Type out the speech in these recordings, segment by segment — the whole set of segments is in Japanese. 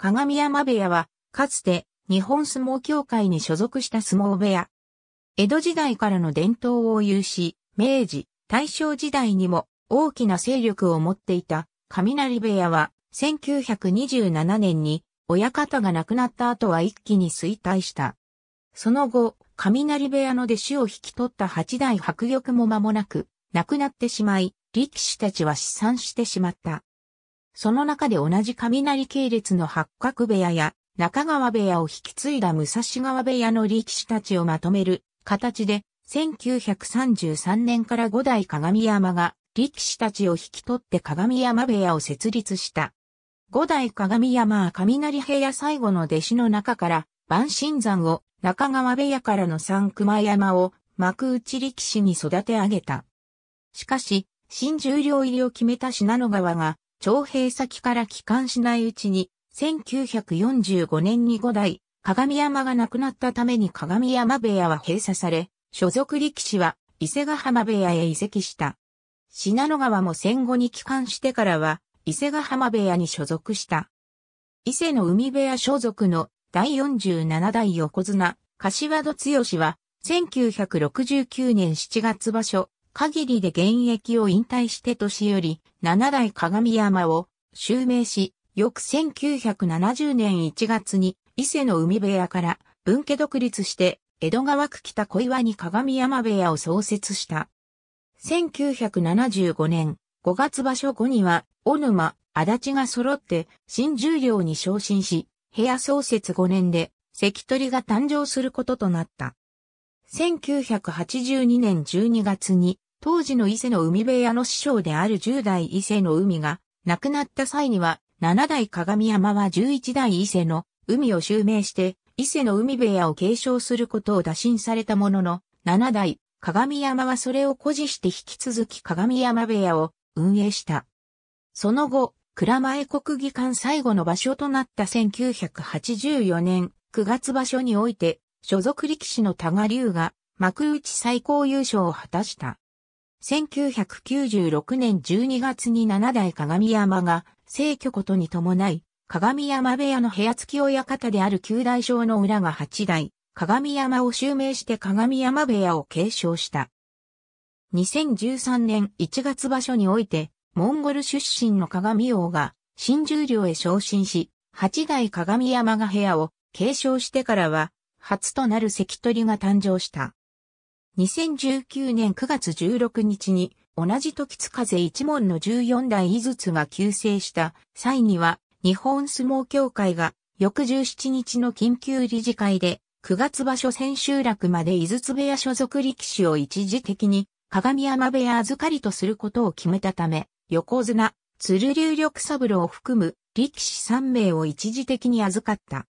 鏡山部屋は、かつて日本相撲協会に所属した相撲部屋。江戸時代からの伝統を有し、明治、大正時代にも大きな勢力を持っていた雷部屋は、1927年に親方が亡くなった後は一気に衰退した。その後、雷部屋の弟子を引き取った八代白玉も間もなく、亡くなってしまい、力士たちは死産してしまった。その中で同じ雷系列の八角部屋や中川部屋を引き継いだ武蔵川部屋の力士たちをまとめる形で、1933年から五代鏡山が力士たちを引き取って鏡山部屋を設立した。五代鏡山は雷部屋最後の弟子の中から、万神山を、中川部屋からの三熊山を、幕内力士に育て上げた。しかし、新十両入りを決めた信濃川が、徴兵先から帰還しないうちに、1945年に5代、鏡山が亡くなったために鏡山部屋は閉鎖され、所属力士は伊勢ヶ浜部屋へ移籍した。信濃川も戦後に帰還してからは、伊勢ヶ浜部屋に所属した。伊勢の海部屋所属の第47代横綱、柏戸剛は、1969年7月場所、限りで現役を引退して年より七代鏡山を襲名し、翌1970年1月に伊勢の海部屋から分家独立して江戸川区北小岩に鏡山部屋を創設した。1975年5月場所後には、小沼、足立が揃って新十両に昇進し、部屋創設5年で関取が誕生することとなった。1982年12月に、当時の伊勢の海部屋の師匠である10代伊勢の海が、亡くなった際には、7代鏡山は11代伊勢の海を襲名して、伊勢の海部屋を継承することを打診されたものの、7代鏡山はそれを誇示して引き続き鏡山部屋を運営した。その後、蔵前国技館最後の場所となった1984年9月場所において、所属力士の多賀龍が幕内最高優勝を果たした。1996年12月に七代鏡山が逝去ことに伴い、鏡山部屋の部屋付き親方である九代将の裏が八代、鏡山を襲名して鏡山部屋を継承した。2013年1月場所において、モンゴル出身の鏡王が新十両へ昇進し、八代鏡山が部屋を継承してからは、初となる関取が誕生した。2019年9月16日に同じ時津風一門の14代井筒が急成した際には日本相撲協会が翌17日の緊急理事会で9月場所千秋楽まで井筒部屋所属力士を一時的に鏡山部屋預かりとすることを決めたため横綱、鶴竜力三郎を含む力士3名を一時的に預かった。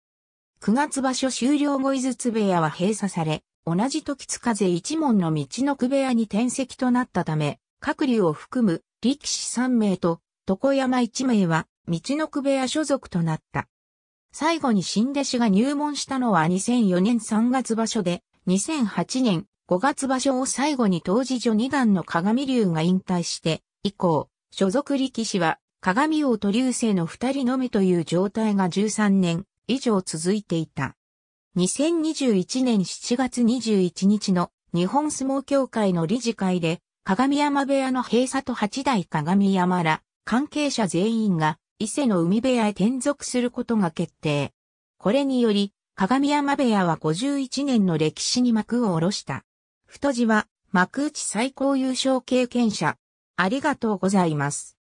9月場所終了後井筒部屋は閉鎖され、同じ時津風一門の道の区部屋に転籍となったため、各流を含む力士3名と床山1名は道の区部屋所属となった。最後に新弟子が入門したのは2004年3月場所で、2008年5月場所を最後に当時女2段の鏡流が引退して、以降、所属力士は鏡王と流星の二人のみという状態が13年以上続いていた。2021年7月21日の日本相撲協会の理事会で、鏡山部屋の閉鎖と八代鏡山ら関係者全員が伊勢の海部屋へ転属することが決定。これにより、鏡山部屋は51年の歴史に幕を下ろした。太字は幕内最高優勝経験者。ありがとうございます。